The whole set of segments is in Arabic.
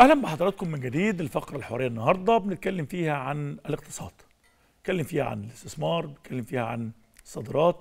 اهلا بحضراتكم من جديد الفقره الحواريه النهارده بنتكلم فيها عن الاقتصاد بنتكلم فيها عن الاستثمار بنتكلم فيها عن الصادرات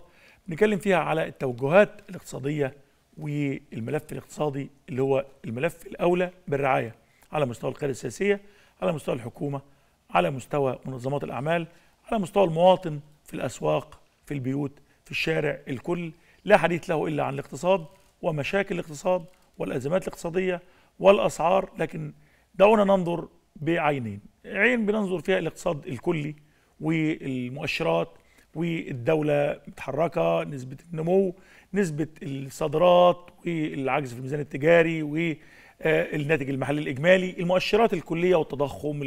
بنتكلم فيها على التوجهات الاقتصاديه والملف الاقتصادي اللي هو الملف الاولى بالرعايه على مستوى القياده السياسيه على مستوى الحكومه على مستوى منظمات الاعمال على مستوى المواطن في الاسواق في البيوت في الشارع الكل لا حديث له الا عن الاقتصاد ومشاكل الاقتصاد والازمات الاقتصاديه والأسعار لكن دعونا ننظر بعينين عين بننظر فيها الاقتصاد الكلي والمؤشرات والدولة متحركة نسبة النمو نسبة الصادرات والعجز في الميزان التجاري والناتج المحلي الإجمالي المؤشرات الكلية والتضخم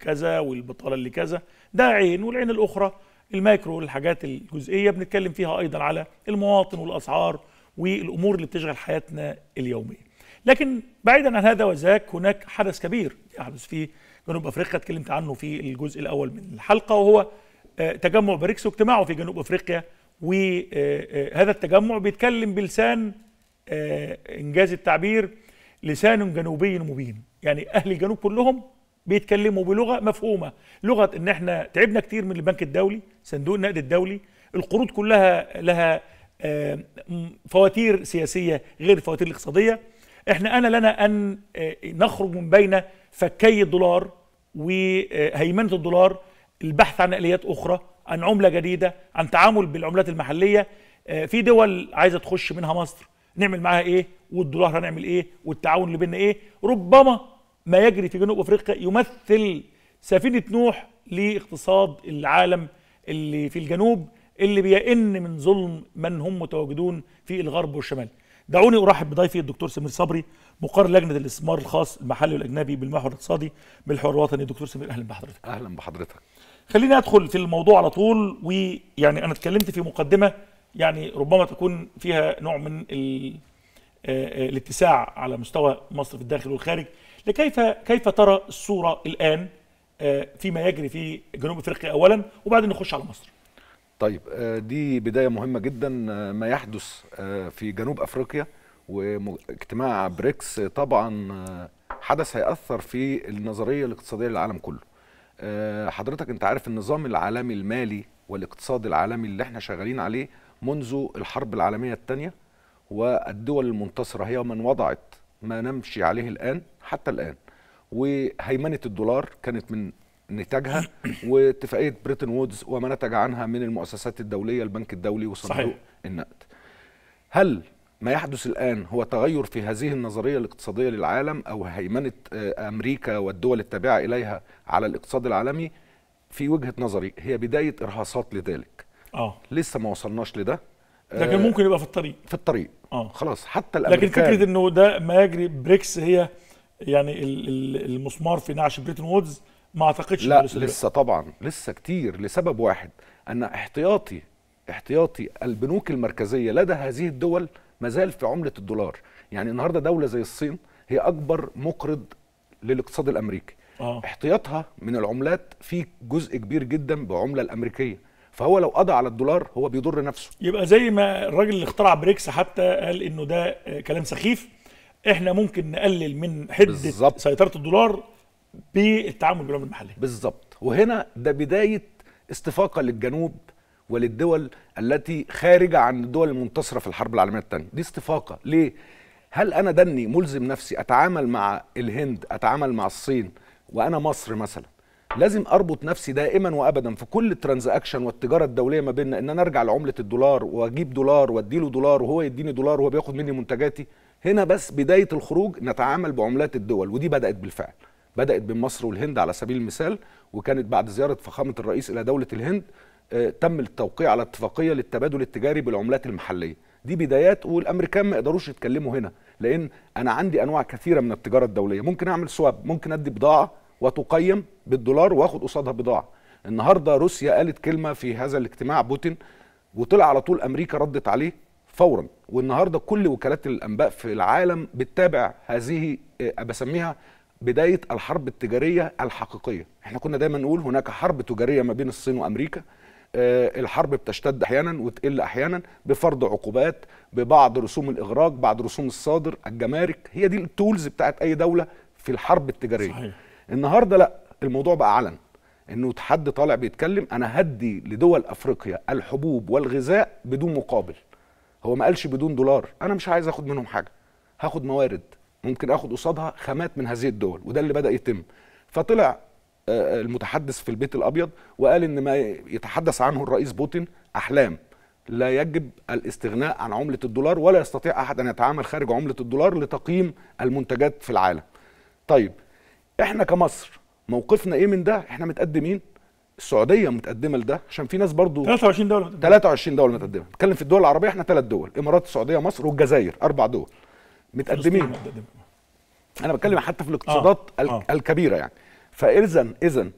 كذا والبطالة اللي كذا ده عين والعين الأخرى المايكرو الحاجات الجزئية بنتكلم فيها أيضا على المواطن والأسعار والأمور اللي بتشغل حياتنا اليومية لكن بعيدا عن هذا وذاك هناك حدث كبير يحدث في جنوب افريقيا اتكلمت عنه في الجزء الاول من الحلقه وهو آه، تجمع بريكس واجتماعه في جنوب افريقيا وهذا آه، آه، التجمع بيتكلم بلسان انجاز التعبير لسان جنوبي مبين يعني اهل الجنوب كلهم بيتكلموا بلغه مفهومه لغه ان احنا تعبنا كتير من البنك الدولي صندوق النقد الدولي القروض كلها لها فواتير سياسيه غير الفواتير الاقتصاديه احنا انا لنا ان آه، نخرج من بين فكي الدولار وهيمنه الدولار البحث عن اليات اخرى عن عمله جديده عن تعامل بالعملات المحليه آه، في دول عايزه تخش منها مصر نعمل معاها ايه والدولار هنعمل ايه والتعاون اللي بيننا ايه ربما ما يجري في جنوب افريقيا يمثل سفينه نوح لاقتصاد العالم اللي في الجنوب اللي بيئن من ظلم من هم متواجدون في الغرب والشمال دعوني ارحب بضيفي الدكتور سمير صبري مقر لجنه الاستثمار الخاص المحلي والاجنبي بالمحور الاقتصادي بالحوار الوطني دكتور سمير اهلا بحضرتك اهلا بحضرتك خليني ادخل في الموضوع على طول ويعني انا اتكلمت في مقدمه يعني ربما تكون فيها نوع من آه، آه، الاتساع على مستوى مصر في الداخل والخارج لكيف كيف ترى الصوره الان آه، فيما يجري في جنوب افريقيا اولا وبعدين نخش على مصر طيب آه، دي بدايه مهمه جدا آه، ما يحدث آه، في جنوب افريقيا واجتماع بريكس طبعا حدث هيأثر في النظريه الاقتصاديه للعالم كله. حضرتك انت عارف النظام العالمي المالي والاقتصاد العالمي اللي احنا شغالين عليه منذ الحرب العالميه الثانيه والدول المنتصره هي من وضعت ما نمشي عليه الان حتى الان. وهيمنه الدولار كانت من نتاجها واتفاقيه بريتن وودز وما نتج عنها من المؤسسات الدوليه البنك الدولي وصندوق صحيح. النقد هل ما يحدث الان هو تغير في هذه النظريه الاقتصاديه للعالم او هيمنه آه، امريكا والدول التابعه اليها على الاقتصاد العالمي في وجهه نظري هي بدايه ارهاصات لذلك اه لسه ما وصلناش لده لكن آه، ممكن يبقى في الطريق في الطريق اه خلاص حتى الامريكان لكن فكره انه ده ما يجري بريكس هي يعني المسمار في نعش بريتن وودز ما اعتقدش لا لسه طبعا لسه كتير لسبب واحد ان احتياطي احتياطي البنوك المركزيه لدى هذه الدول ما زال في عمله الدولار يعني النهارده دوله زي الصين هي اكبر مقرض للاقتصاد الامريكي آه. احتياطها من العملات في جزء كبير جدا بعمله الامريكيه فهو لو قضى على الدولار هو بيضر نفسه يبقى زي ما الراجل اللي اخترع بريكس حتى قال انه ده كلام سخيف احنا ممكن نقلل من حده بالزبط. سيطره الدولار بالتعامل بالعمله المحليه بالظبط وهنا ده بدايه استفاقه للجنوب وللدول التي خارجه عن الدول المنتصره في الحرب العالميه الثانيه دي استفاقه ليه هل انا دني ملزم نفسي اتعامل مع الهند اتعامل مع الصين وانا مصر مثلا لازم اربط نفسي دائما وابدا في كل الترانزاكشن والتجاره الدوليه ما بيننا ان انا ارجع لعمله الدولار واجيب دولار واديله دولار وهو يديني دولار وهو بياخد مني منتجاتي هنا بس بدايه الخروج نتعامل بعملات الدول ودي بدات بالفعل بدات بين مصر والهند على سبيل المثال وكانت بعد زياره فخامه الرئيس الى دوله الهند آه، تم التوقيع على اتفاقيه للتبادل التجاري بالعملات المحليه دي بدايات والامريكان ما يقدروش يتكلموا هنا لان انا عندي انواع كثيره من التجاره الدوليه ممكن اعمل سواب ممكن ادي بضاعه وتقيم بالدولار واخد قصادها بضاعه النهارده روسيا قالت كلمه في هذا الاجتماع بوتين وطلع على طول امريكا ردت عليه فورا والنهارده كل وكالات الانباء في العالم بتتابع هذه آه، بسميها بدايه الحرب التجاريه الحقيقيه احنا كنا دايما نقول هناك حرب تجاريه ما بين الصين وامريكا آه، الحرب بتشتد احيانا وتقل احيانا بفرض عقوبات ببعض رسوم الاغراق بعض رسوم الصادر الجمارك هي دي التولز بتاعت اي دوله في الحرب التجاريه صحيح. النهارده لا الموضوع بقى علن انه حد طالع بيتكلم انا هدي لدول افريقيا الحبوب والغذاء بدون مقابل هو ما قالش بدون دولار انا مش عايز اخد منهم حاجه هاخد موارد ممكن اخد قصادها خامات من هذه الدول وده اللي بدا يتم فطلع آه، آه، المتحدث في البيت الابيض وقال ان ما يتحدث عنه الرئيس بوتين احلام لا يجب الاستغناء عن عمله الدولار ولا يستطيع احد ان يتعامل خارج عمله الدولار لتقييم المنتجات في العالم طيب احنا كمصر موقفنا ايه من ده احنا متقدمين السعوديه متقدمه لده عشان في ناس برضو 23 دوله متقدمه 23 دوله متقدمه نتكلم في الدول العربيه احنا ثلاث دول امارات السعوديه مصر والجزائر اربع دول متقدمين انا بتكلم حتى في الاقتصادات آه. آه. الكبيره يعني فاذا اذا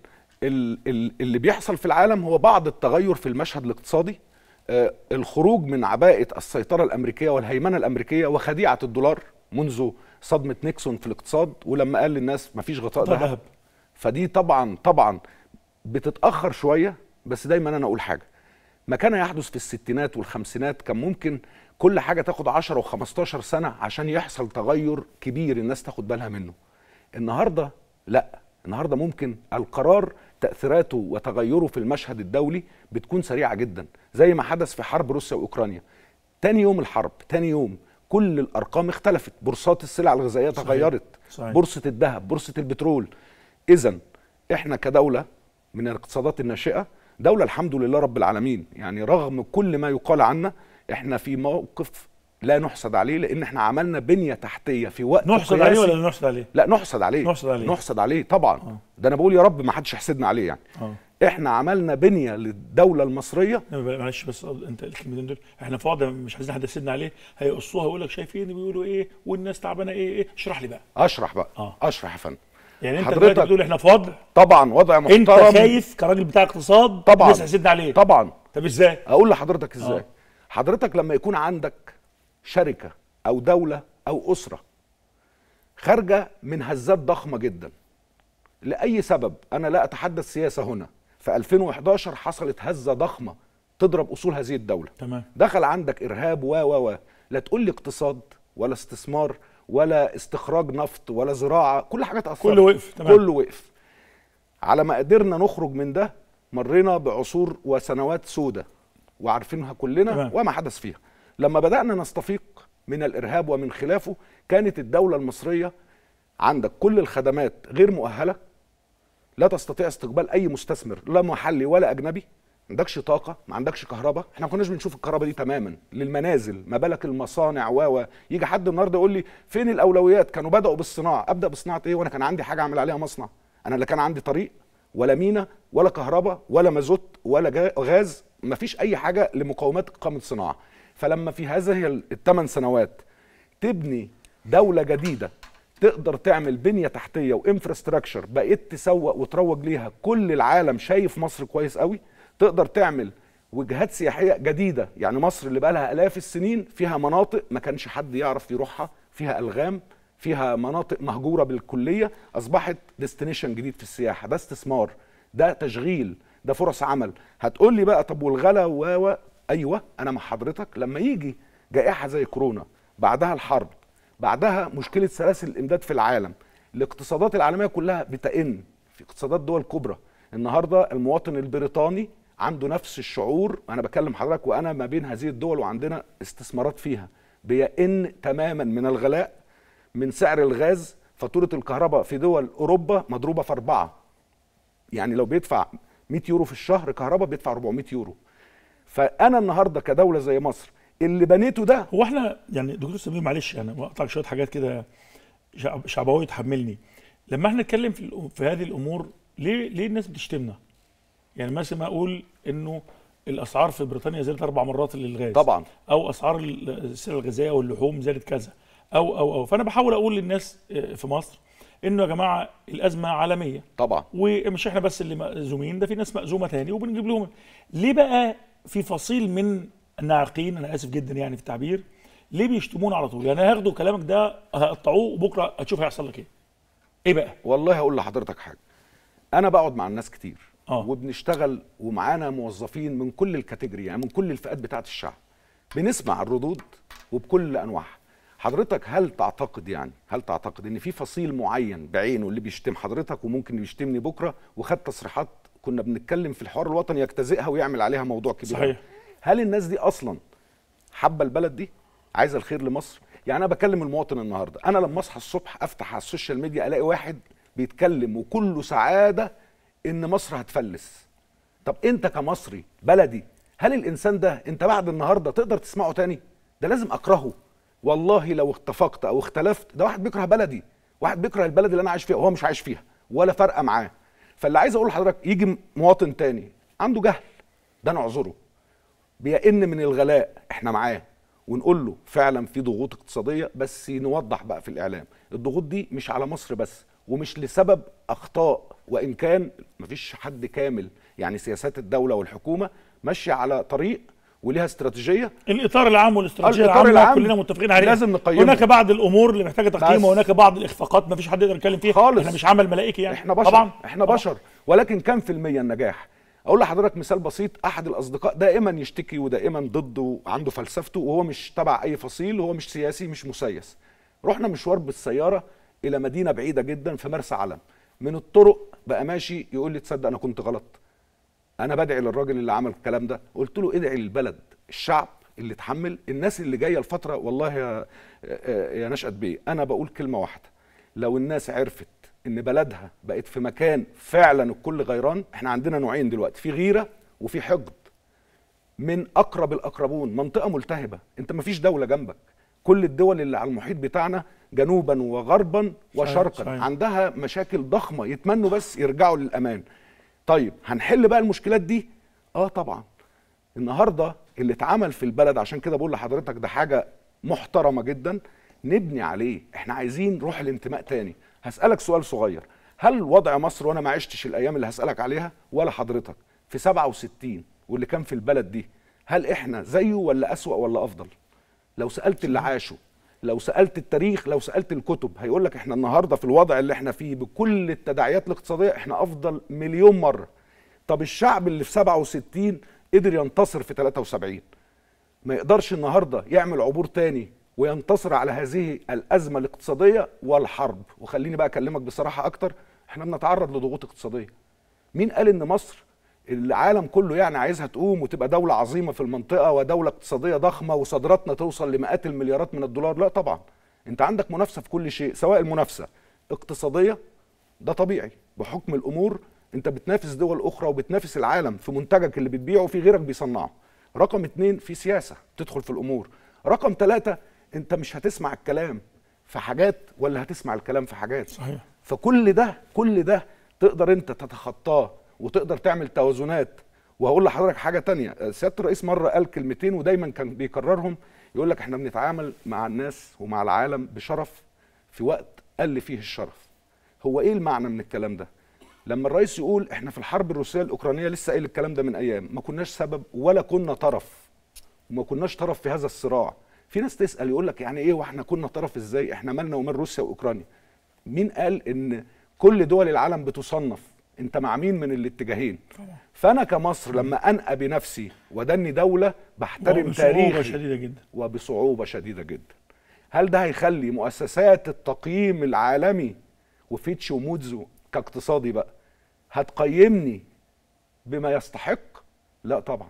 اللي بيحصل في العالم هو بعض التغير في المشهد الاقتصادي آه، الخروج من عباءه السيطره الامريكيه والهيمنه الامريكيه وخديعه الدولار منذ صدمه نيكسون في الاقتصاد ولما قال للناس مفيش غطاء ذهب فدي طبعا طبعا بتتاخر شويه بس دايما انا اقول حاجه ما كان يحدث في الستينات والخمسينات كان ممكن كل حاجه تاخد 10 و15 سنه عشان يحصل تغير كبير الناس تاخد بالها منه النهارده لا النهارده ممكن القرار تاثيراته وتغيره في المشهد الدولي بتكون سريعه جدا زي ما حدث في حرب روسيا واوكرانيا تاني يوم الحرب تاني يوم كل الارقام اختلفت بورصات السلع الغذائيه تغيرت صحيح. بورصه الذهب بورصه البترول اذا احنا كدوله من الاقتصادات الناشئه دولة الحمد لله رب العالمين يعني رغم كل ما يقال عنا احنا في موقف لا نحسد عليه لان احنا عملنا بنيه تحتيه في وقت نحسد عليه ولا نحسد عليه لا نحسد عليه نحسد عليه نحسد عليه طبعا أوه. ده انا بقول يا رب ما حدش يحسدنا عليه يعني أوه. احنا عملنا بنيه للدوله المصريه معلش بس انت الكلمتين دول احنا في وضع مش عايزين حد يحسدنا عليه هيقصوها ويقول لك شايفين بيقولوا ايه والناس تعبانه ايه ايه اشرح لي بقى اشرح بقى أوه. اشرح يا فندم يعني انت حضرتك بتقول احنا في وضع طبعا وضع محترم انت شايف كراجل بتاع اقتصاد طبعا الناس هتسد عليه طبعا طب ازاي؟ اقول لحضرتك آه. ازاي؟ آه. حضرتك لما يكون عندك شركه او دوله او اسره خارجه من هزات ضخمه جدا لاي سبب انا لا اتحدث سياسه هنا في 2011 حصلت هزه ضخمه تضرب اصول هذه الدوله تمام دخل عندك ارهاب و و و لا تقول لي اقتصاد ولا استثمار ولا استخراج نفط ولا زراعه كل حاجه اتاثرت كله وقف تمام كله وقف على ما قدرنا نخرج من ده مرينا بعصور وسنوات سودة وعارفينها كلنا تمام. وما حدث فيها لما بدأنا نستفيق من الإرهاب ومن خلافه كانت الدولة المصرية عندك كل الخدمات غير مؤهلة لا تستطيع استقبال أي مستثمر لا محلي ولا أجنبي ما عندكش طاقه ما عندكش كهرباء احنا ما كناش بنشوف الكهرباء دي تماما للمنازل ما بالك المصانع و يجي حد النهارده يقول لي فين الاولويات كانوا بداوا بالصناعه ابدا بصناعه ايه وانا كان عندي حاجه اعمل عليها مصنع انا اللي كان عندي طريق ولا مينا ولا كهرباء ولا مازوت ولا غاز ما فيش اي حاجه لمقاومات اقامه صناعه فلما في هذه الثمان سنوات تبني دوله جديده تقدر تعمل بنيه تحتيه وانفراستراكشر بقيت تسوق وتروج ليها كل العالم شايف مصر كويس قوي تقدر تعمل وجهات سياحيه جديده يعني مصر اللي بقى لها الاف السنين فيها مناطق ما كانش حد يعرف يروحها فيها الغام فيها مناطق مهجوره بالكليه اصبحت ديستنيشن جديد في السياحه ده استثمار ده تشغيل ده فرص عمل هتقول لي بقى طب والغلا و ايوه انا مع حضرتك لما يجي جائحه زي كورونا بعدها الحرب بعدها مشكله سلاسل الامداد في العالم الاقتصادات العالميه كلها بتئن في اقتصادات دول كبرى النهارده المواطن البريطاني عنده نفس الشعور انا بكلم حضرتك وانا ما بين هذه الدول وعندنا استثمارات فيها بيئن تماما من الغلاء من سعر الغاز فاتوره الكهرباء في دول اوروبا مضروبه في اربعه يعني لو بيدفع 100 يورو في الشهر كهرباء بيدفع 400 يورو فانا النهارده كدوله زي مصر اللي بنيته ده هو احنا يعني دكتور سمير معلش انا بقطعك شويه حاجات كده شعبوي تحملني لما احنا نتكلم في, في هذه الامور ليه ليه الناس بتشتمنا يعني مثلا ما اقول انه الاسعار في بريطانيا زادت اربع مرات للغاز طبعا او اسعار السلع الغذائيه واللحوم زادت كذا او او او فانا بحاول اقول للناس آه، في مصر انه يا جماعه الازمه عالميه طبعا ومش احنا بس اللي مأزومين ده في ناس مأزومه تاني وبنجيب لهم ليه بقى في فصيل من الناعقين انا اسف جدا يعني في التعبير ليه بيشتمونا على طول يعني هاخدوا كلامك ده هقطعوه وبكره هتشوف هيحصل لك ايه ايه بقى والله هقول لحضرتك حاجه انا بقعد مع الناس كتير أوه. وبنشتغل ومعانا موظفين من كل الكاتيجوري يعني من كل الفئات بتاعه الشعب بنسمع الردود وبكل انواعها حضرتك هل تعتقد يعني هل تعتقد ان في فصيل معين بعينه اللي بيشتم حضرتك وممكن يشتمني بكره وخد تصريحات كنا بنتكلم في الحوار الوطني يجتزئها ويعمل عليها موضوع كبير صحيح هل الناس دي اصلا حابه البلد دي عايزه الخير لمصر يعني انا بكلم المواطن النهارده انا لما اصحى الصبح افتح على السوشيال ميديا الاقي واحد بيتكلم وكله سعاده ان مصر هتفلس طب انت كمصري بلدي هل الانسان ده انت بعد النهارده تقدر تسمعه تاني ده لازم اكرهه والله لو اتفقت او اختلفت ده واحد بيكره بلدي واحد بيكره البلد اللي انا عايش فيها وهو مش عايش فيها ولا فارقه معاه فاللي عايز اقول لحضرتك يجي مواطن تاني عنده جهل ده نعذره بيئن من الغلاء احنا معاه ونقول له فعلا في ضغوط اقتصاديه بس نوضح بقى في الاعلام الضغوط دي مش على مصر بس ومش لسبب اخطاء وان كان مفيش حد كامل يعني سياسات الدوله والحكومه ماشيه على طريق وليها استراتيجيه الاطار العام والاستراتيجيه العامه العام كلنا متفقين عليها لازم نقيمه هناك بعض الامور اللي محتاجه تقييم وهناك بعض الاخفاقات ما فيش حد يقدر يتكلم فيها خالص احنا مش عمل ملائكي يعني احنا بشر طبعا احنا طبعًا. بشر ولكن كم في الميه النجاح اقول لحضرتك مثال بسيط احد الاصدقاء دائما يشتكي ودائما ضده وعنده فلسفته وهو مش تبع اي فصيل وهو مش سياسي مش مسيس رحنا مشوار بالسياره الى مدينه بعيده جدا في مرسى علم من الطرق بقى ماشي يقول لي تصدق انا كنت غلط انا بدعي للراجل اللي عمل الكلام ده قلت له ادعي للبلد الشعب اللي اتحمل الناس اللي جايه الفتره والله يا آه، آه، يا نشأت بيه انا بقول كلمه واحده لو الناس عرفت ان بلدها بقت في مكان فعلا الكل غيران احنا عندنا نوعين دلوقتي في غيره وفي حقد من اقرب الاقربون منطقه ملتهبه انت مفيش دوله جنبك كل الدول اللي على المحيط بتاعنا جنوبا وغربا وشرقا صحيح. عندها مشاكل ضخمه يتمنوا بس يرجعوا للامان طيب هنحل بقى المشكلات دي اه طبعا النهارده اللي اتعمل في البلد عشان كده بقول لحضرتك ده حاجه محترمه جدا نبني عليه احنا عايزين روح الانتماء تاني هسالك سؤال صغير هل وضع مصر وانا ما عشتش الايام اللي هسالك عليها ولا حضرتك في 67 واللي كان في البلد دي هل احنا زيه ولا اسوا ولا افضل لو سالت اللي عاشوا لو سالت التاريخ لو سالت الكتب هيقول لك احنا النهارده في الوضع اللي احنا فيه بكل التداعيات الاقتصاديه احنا افضل مليون مره طب الشعب اللي في 67 قدر ينتصر في 73 ما يقدرش النهارده يعمل عبور تاني وينتصر على هذه الازمه الاقتصاديه والحرب وخليني بقى اكلمك بصراحه اكتر احنا بنتعرض لضغوط اقتصاديه مين قال ان مصر العالم كله يعني عايزها تقوم وتبقى دولة عظيمة في المنطقة ودولة اقتصادية ضخمة وصادراتنا توصل لمئات المليارات من الدولار لا طبعا انت عندك منافسة في كل شيء سواء المنافسة اقتصادية ده طبيعي بحكم الأمور انت بتنافس دول أخرى وبتنافس العالم في منتجك اللي بتبيعه في غيرك بيصنعه رقم اتنين في سياسة تدخل في الأمور رقم ثلاثة انت مش هتسمع الكلام في حاجات ولا هتسمع الكلام في حاجات صحيح فكل ده كل ده تقدر انت تتخطاه وتقدر تعمل توازنات وهقول لحضرتك حاجه تانية سياده الرئيس مره قال كلمتين ودايما كان بيكررهم يقول لك احنا بنتعامل مع الناس ومع العالم بشرف في وقت قل فيه الشرف هو ايه المعنى من الكلام ده لما الرئيس يقول احنا في الحرب الروسيه الاوكرانيه لسه قايل الكلام ده من ايام ما كناش سبب ولا كنا طرف وما كناش طرف في هذا الصراع في ناس تسال يقول لك يعني ايه واحنا كنا طرف ازاي احنا مالنا ومال روسيا واوكرانيا مين قال ان كل دول العالم بتصنف انت مع مين من الاتجاهين فانا كمصر لما انقى بنفسي ودني دوله بحترم تاريخي وبصعوبه شديده جدا وبصعوبه شديده جدا هل ده هيخلي مؤسسات التقييم العالمي وفيتش ومودزو كاقتصادي بقى هتقيمني بما يستحق لا طبعا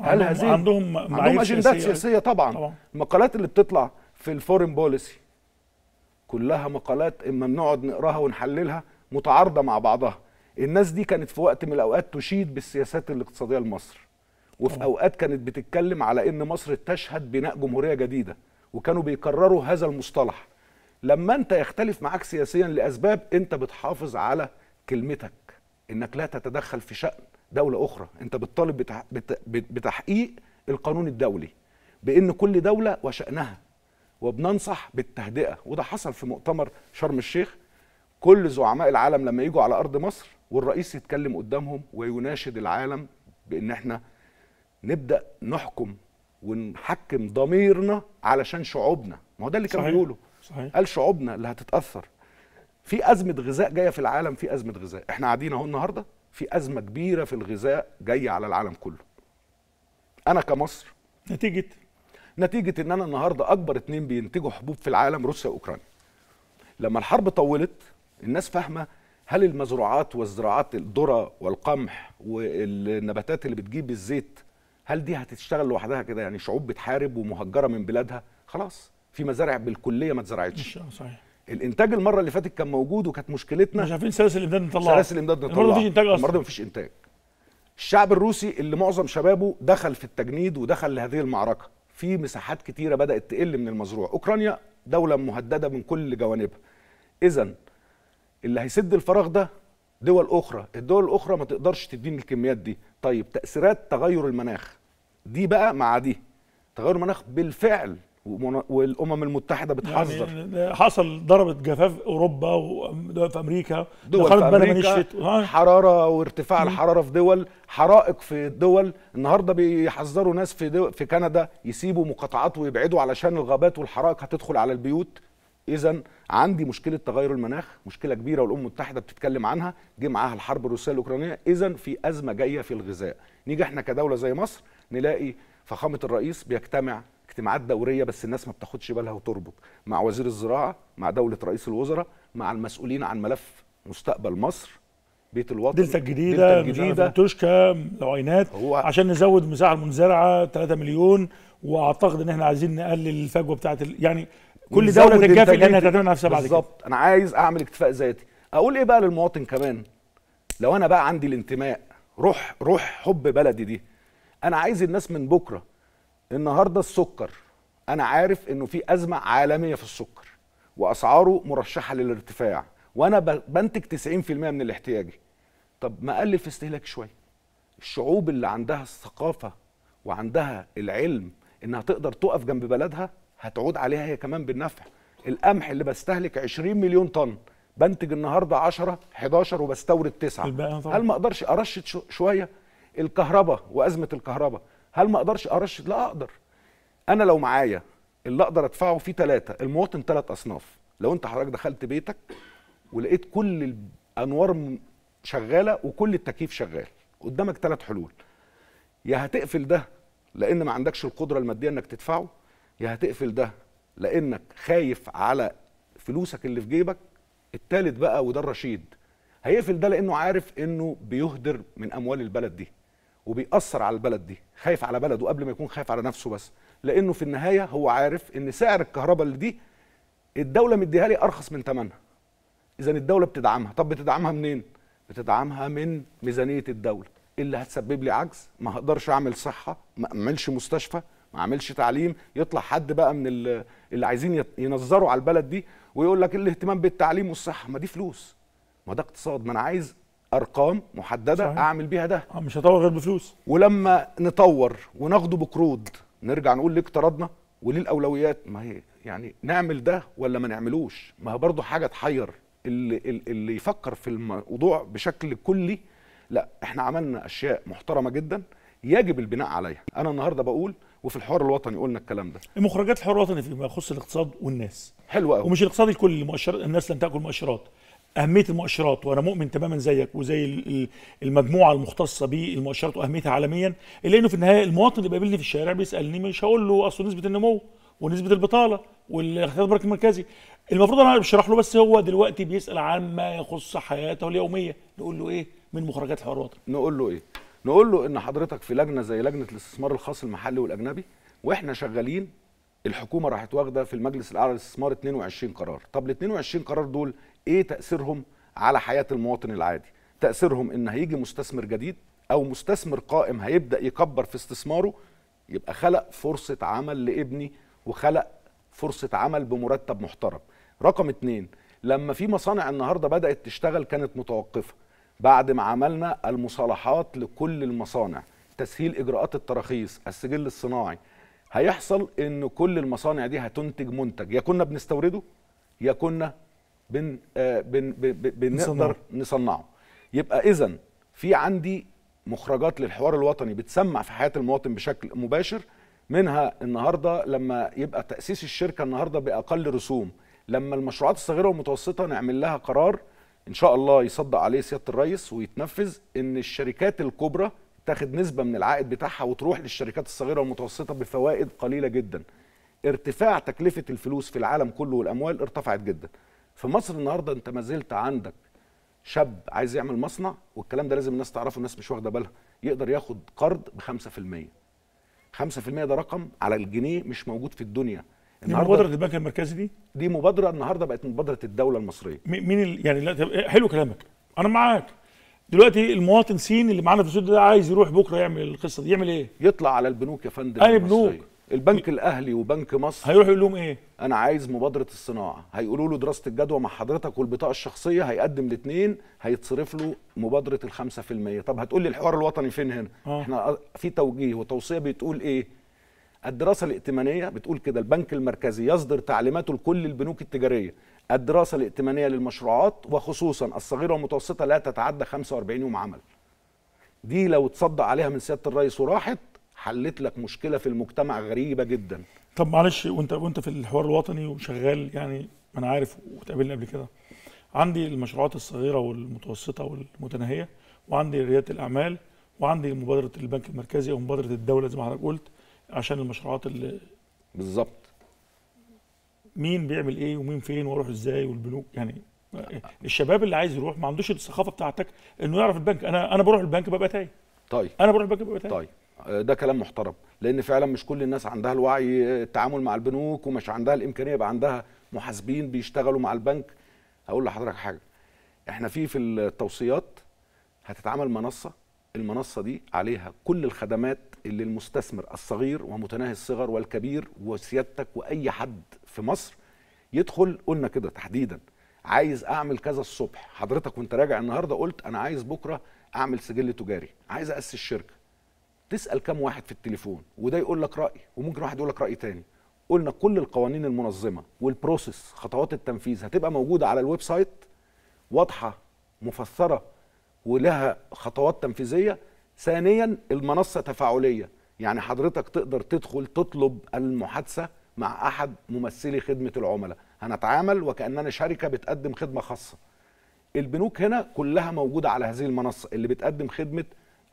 هل هذه عندهم عندهم اجندات سياسيه طبعا, طبعا. المقالات اللي بتطلع في الفورين بوليسي كلها مقالات اما بنقعد نقراها ونحللها متعارضه مع بعضها الناس دي كانت في وقت من الاوقات تشيد بالسياسات الاقتصاديه لمصر وفي آه. اوقات كانت بتتكلم على ان مصر تشهد بناء جمهوريه جديده وكانوا بيكرروا هذا المصطلح لما انت يختلف معاك سياسيا لاسباب انت بتحافظ على كلمتك انك لا تتدخل في شان دوله اخرى انت بتطالب بتحقيق القانون الدولي بان كل دوله وشانها وبننصح بالتهدئه وده حصل في مؤتمر شرم الشيخ كل زعماء العالم لما يجوا على ارض مصر والرئيس يتكلم قدامهم ويناشد العالم بان احنا نبدا نحكم ونحكم ضميرنا علشان شعوبنا ما هو ده اللي كان بيقوله قال شعوبنا اللي هتتاثر في ازمه غذاء جايه في العالم في ازمه غذاء احنا قاعدين اهو النهارده في ازمه كبيره في الغذاء جايه على العالم كله انا كمصر نتيجه نتيجه ان انا النهارده اكبر اتنين بينتجوا حبوب في العالم روسيا واوكرانيا لما الحرب طولت الناس فاهمه هل المزروعات والزراعات الذره والقمح والنباتات اللي بتجيب الزيت هل دي هتشتغل لوحدها كده يعني شعوب بتحارب ومهجره من بلادها خلاص في مزارع بالكليه ما اتزرعتش صحيح الانتاج المره اللي فاتت كان موجود وكانت مشكلتنا مش عارفين سلاسل الامداد نطلعها سلاسل الامداد نطلعها المره مفيش انتاج اصلا المره مفيش انتاج الشعب الروسي اللي معظم شبابه دخل في التجنيد ودخل لهذه المعركه في مساحات كتيره بدات تقل من المزروع اوكرانيا دوله مهدده من كل جوانبها اذا اللي هيسد الفراغ ده دول اخرى الدول الاخرى ما تقدرش تديني الكميات دي طيب تاثيرات تغير المناخ دي بقى مع دي تغير المناخ بالفعل والامم المتحده بتحذر يعني حصل ضربه جفاف اوروبا وفي امريكا دول في امريكا حراره وارتفاع الحراره في دول حرائق في الدول النهارده بيحذروا ناس في في كندا يسيبوا مقاطعات ويبعدوا علشان الغابات والحرائق هتدخل على البيوت اذا عندي مشكله تغير المناخ مشكله كبيره والامم المتحده بتتكلم عنها جه معاها الحرب الروسيه الاوكرانيه اذا في ازمه جايه في الغذاء نيجي احنا كدوله زي مصر نلاقي فخامه الرئيس بيجتمع اجتماعات دوريه بس الناس ما بتاخدش بالها وتربط مع وزير الزراعه مع دوله رئيس الوزراء مع المسؤولين عن ملف مستقبل مصر بيت الوطن دلتا الجديده الجديده توشكا العينات عشان نزود مساحه المنزرعه 3 مليون واعتقد ان احنا عايزين نقلل الفجوه بتاعه يعني كل دوله تكافئ لانها تعتمد على نفسها بعد كده بالظبط انا عايز اعمل اكتفاء ذاتي اقول ايه بقى للمواطن كمان لو انا بقى عندي الانتماء روح روح حب بلدي دي انا عايز الناس من بكره النهارده السكر انا عارف انه في ازمه عالميه في السكر واسعاره مرشحه للارتفاع وانا بنتج 90% من الاحتياجي طب ما اقلل في استهلاك شويه الشعوب اللي عندها الثقافه وعندها العلم انها تقدر تقف جنب بلدها هتعود عليها هي كمان بالنفع القمح اللي بستهلك 20 مليون طن بنتج النهارده 10 11 وبستورد 9 هل ما اقدرش ارشد شويه الكهرباء وازمه الكهرباء هل ما اقدرش ارشد لا اقدر انا لو معايا اللي اقدر ادفعه فيه ثلاثه المواطن ثلاث اصناف لو انت حضرتك دخلت بيتك ولقيت كل الانوار شغاله وكل التكييف شغال قدامك ثلاث حلول يا هتقفل ده لان ما عندكش القدره الماديه انك تدفعه يا هتقفل ده لانك خايف على فلوسك اللي في جيبك التالت بقى وده الرشيد هيقفل ده لانه عارف انه بيهدر من اموال البلد دي وبيأثر على البلد دي خايف على بلده قبل ما يكون خايف على نفسه بس لانه في النهايه هو عارف ان سعر الكهرباء اللي دي الدوله مديها لي ارخص من ثمنها اذا الدوله بتدعمها طب بتدعمها منين بتدعمها من ميزانيه الدوله إيه اللي هتسبب لي عجز ما هقدرش اعمل صحه ما اعملش مستشفى ما عملش تعليم يطلع حد بقى من اللي عايزين ينظروا على البلد دي ويقول لك الاهتمام بالتعليم والصحه ما دي فلوس ما ده اقتصاد ما انا عايز ارقام محدده صحيح. اعمل بيها ده آه، مش هطور غير بفلوس ولما نطور وناخده بقروض نرجع نقول ليه اقترضنا وليه الاولويات ما هي يعني نعمل ده ولا ما نعملوش ما هي برضه حاجه تحير اللي, اللي يفكر في الموضوع بشكل كلي لا احنا عملنا اشياء محترمه جدا يجب البناء عليها انا النهارده بقول وفي الحوار الوطني قلنا الكلام ده مخرجات الحوار الوطني فيما يخص الاقتصاد والناس حلو قوي ومش الاقتصاد الكل المؤشرات الناس لن تاكل مؤشرات اهميه المؤشرات وانا مؤمن تماما زيك وزي المجموعه المختصه بالمؤشرات واهميتها عالميا الا انه في النهايه المواطن اللي بيقابلني في الشارع بيسالني مش هقول له اصل نسبه النمو ونسبه البطاله والاقتصاد البنك المركزي المفروض انا بشرح له بس هو دلوقتي بيسال عن ما يخص حياته اليوميه نقول له ايه من مخرجات الحوار الوطني نقول له ايه نقول له ان حضرتك في لجنه زي لجنه الاستثمار الخاص المحلي والاجنبي واحنا شغالين الحكومه راحت واخده في المجلس الاعلى للاستثمار 22 قرار طب ال 22 قرار دول ايه تاثيرهم على حياه المواطن العادي تاثيرهم ان هيجي مستثمر جديد او مستثمر قائم هيبدا يكبر في استثماره يبقى خلق فرصه عمل لابني وخلق فرصه عمل بمرتب محترم رقم اتنين لما في مصانع النهارده بدات تشتغل كانت متوقفه بعد ما عملنا المصالحات لكل المصانع تسهيل اجراءات التراخيص السجل الصناعي هيحصل ان كل المصانع دي هتنتج منتج يا كنا بنستورده يا كنا بن آه، بن بنقدر نصنعه يبقى اذا في عندي مخرجات للحوار الوطني بتسمع في حياه المواطن بشكل مباشر منها النهارده لما يبقى تاسيس الشركه النهارده باقل رسوم لما المشروعات الصغيره والمتوسطه نعمل لها قرار ان شاء الله يصدق عليه سياده الرئيس ويتنفذ ان الشركات الكبرى تاخد نسبه من العائد بتاعها وتروح للشركات الصغيره والمتوسطه بفوائد قليله جدا ارتفاع تكلفه الفلوس في العالم كله والاموال ارتفعت جدا في مصر النهارده انت ما زلت عندك شاب عايز يعمل مصنع والكلام ده لازم الناس تعرفه الناس مش واخده بالها يقدر ياخد قرض ب 5% 5% ده رقم على الجنيه مش موجود في الدنيا النهارده مبادره البنك المركزي دي دي مبادره النهارده بقت مبادره الدوله المصريه مين يعني لا حلو كلامك انا معاك دلوقتي المواطن سين اللي معانا في السود ده عايز يروح بكره يعمل القصه دي يعمل ايه يطلع على البنوك يا فندم اي بنوك البنك الاهلي وبنك مصر هيروح يقول لهم ايه انا عايز مبادره الصناعه هيقولوا له دراسه الجدوى مع حضرتك والبطاقه الشخصيه هيقدم الاثنين هيتصرف له مبادره ال 5% طب هتقول لي الحوار الوطني فين هنا آه. احنا في توجيه وتوصيه بتقول ايه الدراسة الائتمانية بتقول كده البنك المركزي يصدر تعليماته لكل البنوك التجارية الدراسة الائتمانية للمشروعات وخصوصا الصغيرة والمتوسطة لا تتعدى 45 يوم عمل دي لو اتصدق عليها من سيادة الرئيس وراحت حلت لك مشكلة في المجتمع غريبة جدا طب معلش وانت وانت في الحوار الوطني وشغال يعني ما انا عارف وتقابلنا قبل كده عندي المشروعات الصغيرة والمتوسطة والمتناهية وعندي ريادة الأعمال وعندي مبادرة البنك المركزي أو مبادرة الدولة زي ما حضرتك قلت عشان المشروعات اللي بالظبط مين بيعمل ايه ومين فين واروح ازاي والبنوك يعني الشباب اللي عايز يروح ما عندوش الثقافه بتاعتك انه يعرف البنك انا انا بروح البنك ببقى تايه طيب انا بروح البنك ببقى تايه طيب ده كلام محترم لان فعلا مش كل الناس عندها الوعي التعامل مع البنوك ومش عندها الامكانيه يبقى عندها محاسبين بيشتغلوا مع البنك هقول لحضرتك حاجه احنا في في التوصيات هتتعمل منصه المنصة دي عليها كل الخدمات اللي المستثمر الصغير ومتناهي الصغر والكبير وسيادتك وأي حد في مصر يدخل قلنا كده تحديدا عايز أعمل كذا الصبح حضرتك وانت راجع النهاردة قلت أنا عايز بكرة أعمل سجل تجاري عايز أسس شركة تسأل كم واحد في التليفون وده يقول لك رأي وممكن واحد يقول لك رأي تاني قلنا كل القوانين المنظمة والبروسيس خطوات التنفيذ هتبقى موجودة على الويب سايت واضحة مفسرة ولها خطوات تنفيذيه ثانيا المنصه تفاعليه يعني حضرتك تقدر تدخل تطلب المحادثه مع احد ممثلي خدمه العملاء هنتعامل وكاننا شركه بتقدم خدمه خاصه البنوك هنا كلها موجوده على هذه المنصه اللي بتقدم خدمه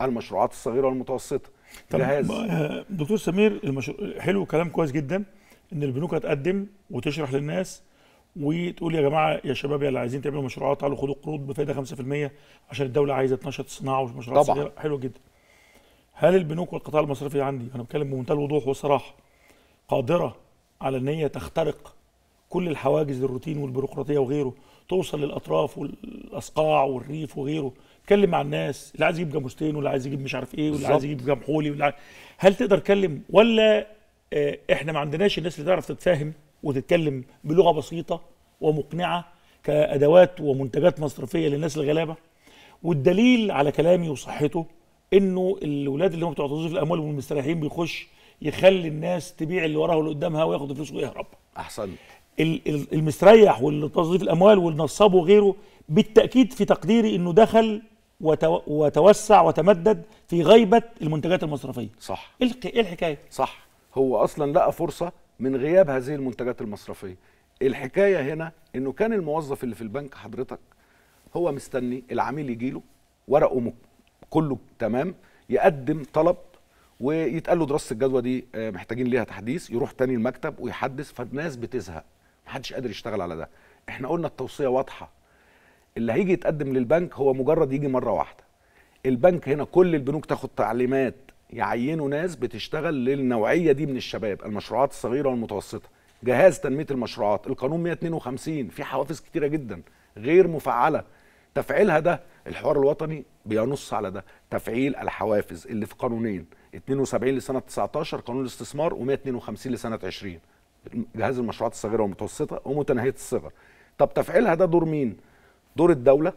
المشروعات الصغيره والمتوسطه جهاز آه، دكتور سمير المشروع حلو كلام كويس جدا ان البنوك هتقدم وتشرح للناس وتقول يا جماعه يا شباب يا اللي عايزين تعملوا مشروعات تعالوا خدوا قروض بفائده 5% عشان الدوله عايزه تنشط صناعه ومشروعات طبعا حلو جدا. هل البنوك والقطاع المصرفي عندي انا بتكلم بمنتهى الوضوح والصراحه قادره على ان هي تخترق كل الحواجز الروتين والبيروقراطيه وغيره توصل للاطراف والاصقاع والريف وغيره تكلم مع الناس اللي عايز يجيب جاموستين واللي عايز يجيب مش عارف ايه واللي عايز يجيب جمحولي واللي هل تقدر تكلم ولا آه، احنا ما عندناش الناس اللي تعرف تتفاهم وتتكلم بلغه بسيطه ومقنعه كادوات ومنتجات مصرفيه للناس الغلابه والدليل على كلامي وصحته انه الاولاد اللي هم بتوع توظيف الاموال والمستريحين بيخش يخلي الناس تبيع اللي وراها واللي قدامها وياخد الفلوس ويهرب احسن المستريح والتوظيف الاموال والنصاب وغيره بالتاكيد في تقديري انه دخل وتوسع وتمدد في غيبه المنتجات المصرفيه صح ايه, إيه الحكايه صح هو اصلا لقى فرصه من غياب هذه المنتجات المصرفيه الحكايه هنا انه كان الموظف اللي في البنك حضرتك هو مستني العميل يجي له ورقه كله تمام يقدم طلب ويتقال له دراسه الجدوى دي آه، محتاجين ليها تحديث يروح تاني المكتب ويحدث فالناس بتزهق محدش قادر يشتغل على ده احنا قلنا التوصيه واضحه اللي هيجي يتقدم للبنك هو مجرد يجي مره واحده البنك هنا كل البنوك تاخد تعليمات يعينوا ناس بتشتغل للنوعيه دي من الشباب المشروعات الصغيره والمتوسطه جهاز تنميه المشروعات القانون 152 في حوافز كتيره جدا غير مفعله تفعيلها ده الحوار الوطني بينص على ده تفعيل الحوافز اللي في قانونين 72 لسنه 19 قانون الاستثمار و152 لسنه 20 جهاز المشروعات الصغيره والمتوسطه ومتناهيه الصغر طب تفعيلها ده دور مين دور الدوله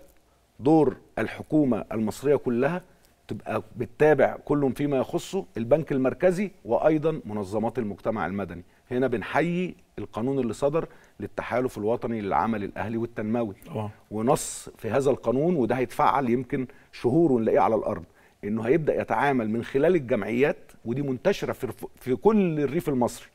دور الحكومه المصريه كلها تبقى بتتابع كل فيما يخصه البنك المركزي وايضا منظمات المجتمع المدني هنا بنحيي القانون اللي صدر للتحالف الوطني للعمل الاهلي والتنموي أوه. ونص في هذا القانون وده هيتفعل يمكن شهور ونلاقيه على الارض انه هيبدا يتعامل من خلال الجمعيات ودي منتشره في, في كل الريف المصري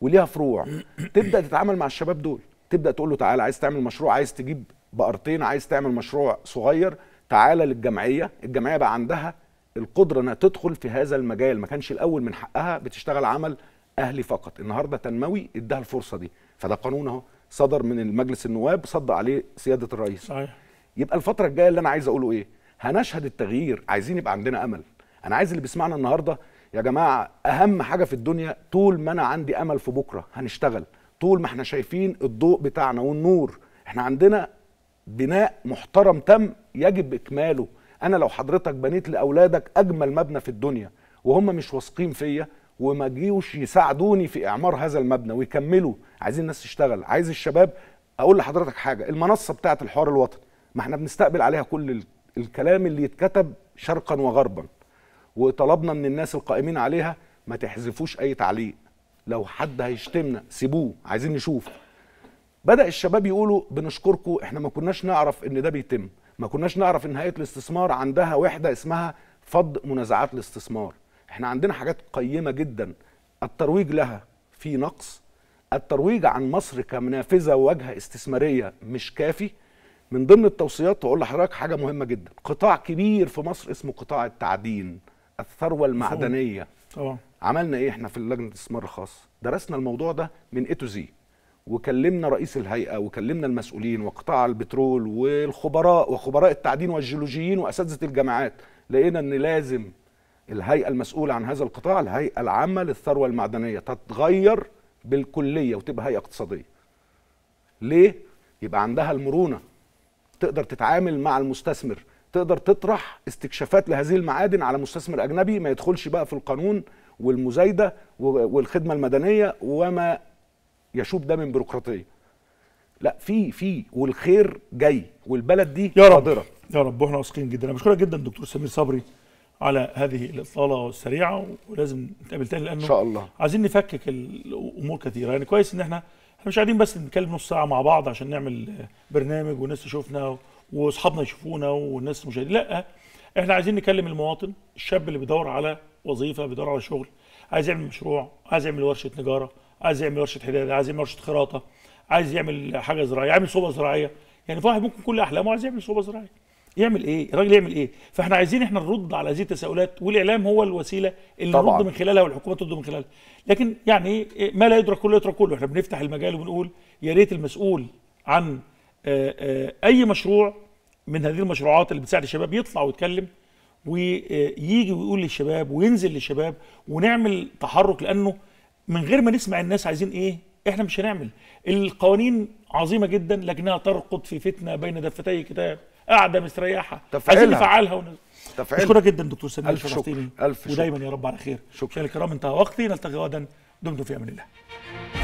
وليها فروع تبدا تتعامل مع الشباب دول تبدا تقول له تعالى عايز تعمل مشروع عايز تجيب بقرتين عايز تعمل مشروع صغير تعالى للجمعيه الجمعيه بقى عندها القدره انها تدخل في هذا المجال ما كانش الاول من حقها بتشتغل عمل اهلي فقط النهارده تنموي ادها الفرصه دي فده قانون اهو صدر من المجلس النواب صد عليه سياده الرئيس صحيح. يبقى الفتره الجايه اللي انا عايز اقوله ايه هنشهد التغيير عايزين يبقى عندنا امل انا عايز اللي بيسمعنا النهارده يا جماعه اهم حاجه في الدنيا طول ما انا عندي امل في بكره هنشتغل طول ما احنا شايفين الضوء بتاعنا والنور احنا عندنا بناء محترم تم يجب اكماله انا لو حضرتك بنيت لاولادك اجمل مبنى في الدنيا وهم مش واثقين فيا وما جيوش يساعدوني في اعمار هذا المبنى ويكملوا عايزين الناس تشتغل عايز الشباب اقول لحضرتك حاجه المنصه بتاعه الحوار الوطني ما احنا بنستقبل عليها كل الكلام اللي يتكتب شرقا وغربا وطلبنا من الناس القائمين عليها ما تحذفوش اي تعليق لو حد هيشتمنا سيبوه عايزين نشوف بدا الشباب يقولوا بنشكركم احنا ما كناش نعرف ان ده بيتم ما كناش نعرف ان هيئه الاستثمار عندها وحده اسمها فض منازعات الاستثمار احنا عندنا حاجات قيمه جدا الترويج لها في نقص الترويج عن مصر كنافذه وواجهه استثماريه مش كافي من ضمن التوصيات واقول لحضرتك حاجه مهمه جدا قطاع كبير في مصر اسمه قطاع التعدين الثروه المعدنيه أوه. عملنا ايه احنا في اللجنه الاستثمار الخاص درسنا الموضوع ده من اي تو زي وكلمنا رئيس الهيئه وكلمنا المسؤولين وقطاع البترول والخبراء وخبراء التعدين والجيولوجيين واساتذه الجامعات لقينا ان لازم الهيئه المسؤوله عن هذا القطاع الهيئه العامه للثروه المعدنيه تتغير بالكليه وتبقى هيئه اقتصاديه ليه يبقى عندها المرونه تقدر تتعامل مع المستثمر تقدر تطرح استكشافات لهذه المعادن على مستثمر اجنبي ما يدخلش بقى في القانون والمزايده والخدمه المدنيه وما يشوب ده من بيروقراطيه لا في في والخير جاي والبلد دي يا رب قادره يا رب واحنا واثقين جدا انا بشكرك جدا دكتور سمير صبري على هذه الاطاله السريعه ولازم نتقابل تاني لانه ان شاء الله عايزين نفكك الامور كثيره يعني كويس ان احنا احنا مش قاعدين بس نتكلم نص ساعه مع بعض عشان نعمل برنامج والناس تشوفنا واصحابنا يشوفونا والناس مشاهدين لا احنا عايزين نكلم المواطن الشاب اللي بيدور على وظيفه بيدور على شغل عايز يعمل مشروع عايز يعمل ورشه نجاره عايز يعمل ورشه حداده عايز يعمل ورشه خراطه عايز يعمل حاجه زراعيه يعمل صوبه زراعيه يعني في واحد ممكن كل احلامه عايز يعمل صوبه زراعيه يعمل ايه الراجل يعمل ايه فاحنا عايزين احنا نرد على هذه التساؤلات والاعلام هو الوسيله اللي نرد من خلالها والحكومه ترد من خلالها لكن يعني إيه؟ ما لا يدرك كله يترك كله احنا بنفتح المجال وبنقول يا ريت المسؤول عن آه، آه، اي مشروع من هذه المشروعات اللي بتساعد الشباب يطلع ويتكلم ويجي آه، ويقول للشباب وينزل للشباب ونعمل تحرك لانه من غير ما نسمع الناس عايزين ايه احنا مش هنعمل القوانين عظيمه جدا لكنها ترقد في فتنه بين دفتي كتاب قاعده مستريحه عايزين نفعلها ونز... شكرا جدا دكتور سمير ألف الفلسطيني ودايما يا رب على خير شكرا الكرام انتهى وقتي نلتقي غدا دمتم في امان الله